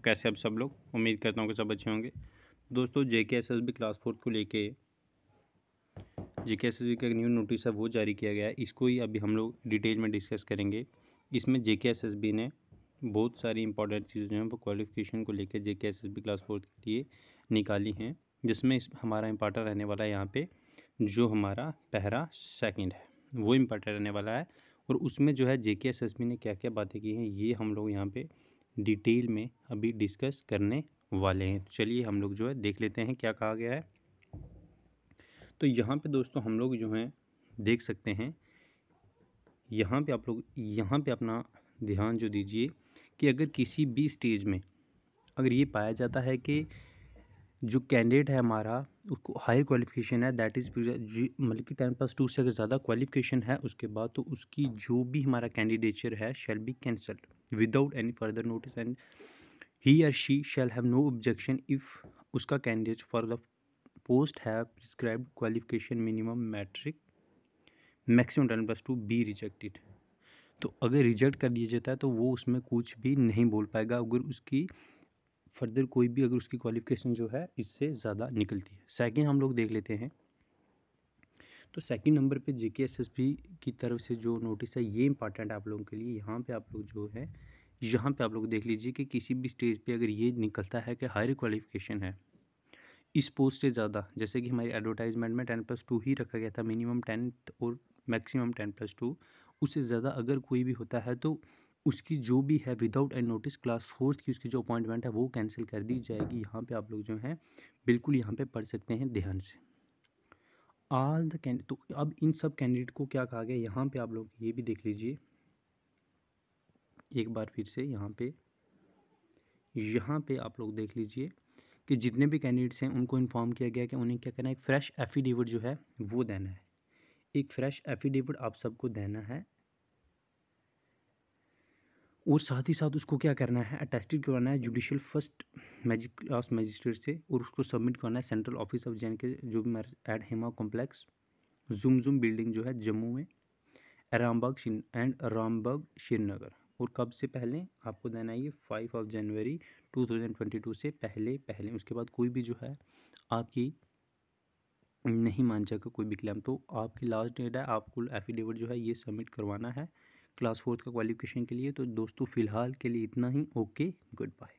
तो कैसे अब सब लोग उम्मीद करता हूँ कि सब अच्छे होंगे दोस्तों J K S S B class fourth को लेके J K S S B का न्यू नोटिस है वो जारी किया गया है इसको ही अभी हम लोग डिटेल में डिस्कस करेंगे इसमें जे के एस एस बी ने बहुत सारी इंपॉर्टेंट चीज़ें जो हैं वो क्वालिफिकेशन को लेकर J K S S B class fourth के लिए निकाली हैं जिसमें इस हमारा इम्पॉर्टेंट रहने वाला है यहाँ पर जो हमारा पहरा सेकेंड है वो इम्पोर्टेंट रहने वाला है और उसमें जो है जे के एस एस बी ने क्या क्या बातें की हैं ये हम लोग यहाँ पर डिटेल में अभी डिस्कस करने वाले हैं तो चलिए हम लोग जो है देख लेते हैं क्या कहा गया है तो यहाँ पे दोस्तों हम लोग जो हैं देख सकते हैं यहाँ पे आप लोग यहाँ पे अपना ध्यान जो दीजिए कि अगर किसी भी स्टेज में अगर ये पाया जाता है कि जो कैंडिडेट है हमारा उसको हायर क्वालिफिकेशन है दैट इज़ मतलब कि टेन प्लस टू से अगर ज़्यादा क्वालिफिकेशन है उसके बाद तो उसकी जो भी हमारा कैंडिडेचर है shall be cancelled without any further notice and he or she shall have no objection if उसका candidate for the post have prescribe qualification minimum matric maximum ten plus two be rejected तो अगर reject कर दिया जाता है तो वो उसमें कुछ भी नहीं बोल पाएगा अगर उसकी फर्दर कोई भी अगर उसकी क्वालिफिकेशन जो है इससे ज़्यादा निकलती है सेकेंड हम लोग देख लेते हैं तो सेकंड नंबर पे जेके एसएसबी की तरफ से जो नोटिस है ये इंपॉर्टेंट आप लोगों के लिए यहाँ पे आप लोग जो है यहाँ पे आप लोग देख लीजिए कि किसी भी स्टेज पे अगर ये निकलता है कि हायर क्वालिफिकेशन है इस पोस्ट से ज़्यादा जैसे कि हमारी एडवर्टाइजमेंट में टेन प्लस टू ही रखा गया था मिनिमम टेन और मैक्सिमम टेन प्लस टू उससे ज़्यादा अगर कोई भी होता है तो उसकी जो भी है without an notice class fourth की उसकी जो अपॉइंटमेंट है वो कैंसिल कर दी जाएगी यहाँ पे आप लोग जो हैं बिल्कुल यहाँ पे पढ़ सकते हैं ध्यान से ऑल द कैंड तो अब इन सब कैंडिडेट को क्या कहा गया यहाँ पे आप लोग ये भी देख लीजिए एक बार फिर से यहाँ पे यहाँ पे आप लोग देख लीजिए कि जितने भी कैंडिडेट्स हैं उनको इन्फॉर्म किया गया कि उन्हें क्या करना है एक फ़्रेश एफिडेविट जो है वो देना है एक फ़्रेश एफिडेविट आप सबको देना है और साथ ही साथ उसको क्या करना है अटेस्टेड करवाना है judicial first magic class magistrate से और उसको सबमिट करना है central office of J K जो भी at Hema complex zoom zoom building जो है जम्मू में रामबाग शिन एंड रामबाग श्रीनगर और कब से पहले आपको देना है ये five of January two thousand twenty two से पहले पहले उसके बाद कोई भी जो है आपकी नहीं मान जाएगा कोई भी क्लेम तो आपकी लास्ट डेट है आपको एफिडेविट जो है ये सबमिट करवाना है क्लास फोर्थ का क्वालिफिकेशन के लिए तो दोस्तों फ़िलहाल के लिए इतना ही ओके गुड बाय